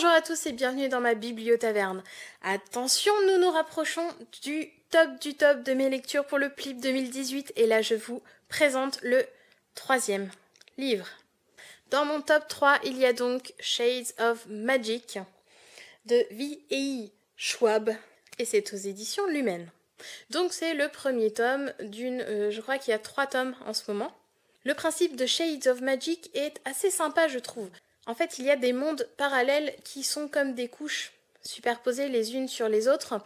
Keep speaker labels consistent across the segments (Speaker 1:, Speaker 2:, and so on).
Speaker 1: Bonjour à tous et bienvenue dans ma bibliotaverne. Attention, nous nous rapprochons du top du top de mes lectures pour le PLIP 2018 et là je vous présente le troisième livre. Dans mon top 3, il y a donc Shades of Magic de V.E.I. Schwab et c'est aux éditions Lumen. Donc c'est le premier tome d'une, euh, je crois qu'il y a trois tomes en ce moment. Le principe de Shades of Magic est assez sympa je trouve. En fait, il y a des mondes parallèles qui sont comme des couches superposées les unes sur les autres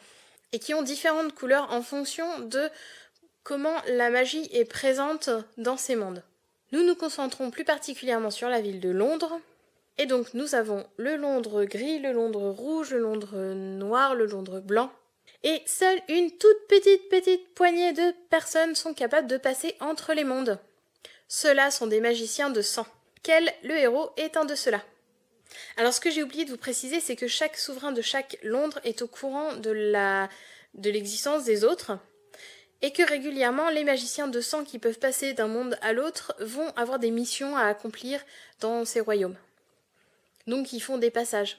Speaker 1: et qui ont différentes couleurs en fonction de comment la magie est présente dans ces mondes. Nous nous concentrons plus particulièrement sur la ville de Londres. Et donc nous avons le Londres gris, le Londres rouge, le Londres noir, le Londres blanc. Et seule une toute petite petite poignée de personnes sont capables de passer entre les mondes. Ceux-là sont des magiciens de sang. Quel le héros, est un de ceux-là. Alors ce que j'ai oublié de vous préciser, c'est que chaque souverain de chaque Londres est au courant de la de l'existence des autres, et que régulièrement les magiciens de sang qui peuvent passer d'un monde à l'autre vont avoir des missions à accomplir dans ces royaumes. Donc ils font des passages.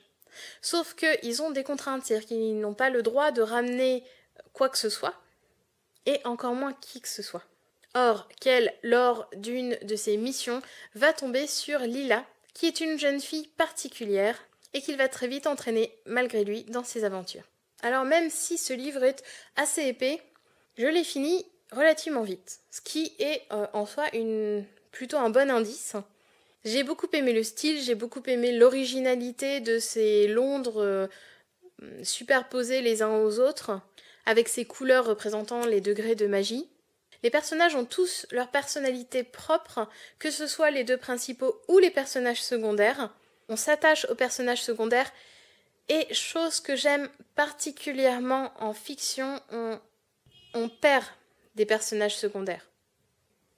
Speaker 1: Sauf qu'ils ont des contraintes, c'est-à-dire qu'ils n'ont pas le droit de ramener quoi que ce soit, et encore moins qui que ce soit. Or, qu'elle, lors d'une de ses missions, va tomber sur Lila, qui est une jeune fille particulière et qu'il va très vite entraîner, malgré lui, dans ses aventures. Alors même si ce livre est assez épais, je l'ai fini relativement vite, ce qui est euh, en soi une... plutôt un bon indice. J'ai beaucoup aimé le style, j'ai beaucoup aimé l'originalité de ces Londres euh, superposés les uns aux autres, avec ces couleurs représentant les degrés de magie. Les personnages ont tous leur personnalité propre, que ce soit les deux principaux ou les personnages secondaires. On s'attache aux personnages secondaires. Et chose que j'aime particulièrement en fiction, on, perd des personnages secondaires.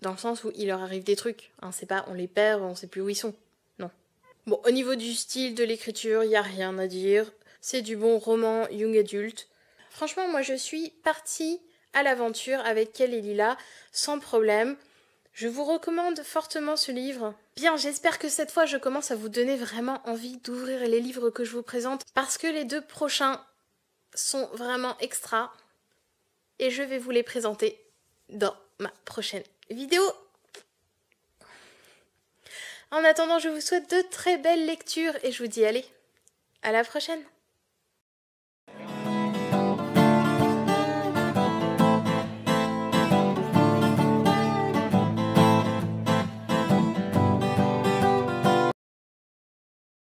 Speaker 1: Dans le sens où il leur arrive des trucs. Hein, c'est pas on les perd, on sait plus où ils sont. Non. Bon, au niveau du style, de l'écriture, il n'y a rien à dire. C'est du bon roman young adult. Franchement, moi je suis partie l'aventure avec kelly et Lila sans problème. Je vous recommande fortement ce livre. Bien, j'espère que cette fois je commence à vous donner vraiment envie d'ouvrir les livres que je vous présente parce que les deux prochains sont vraiment extra et je vais vous les présenter dans ma prochaine vidéo. En attendant, je vous souhaite de très belles lectures et je vous dis allez, à la prochaine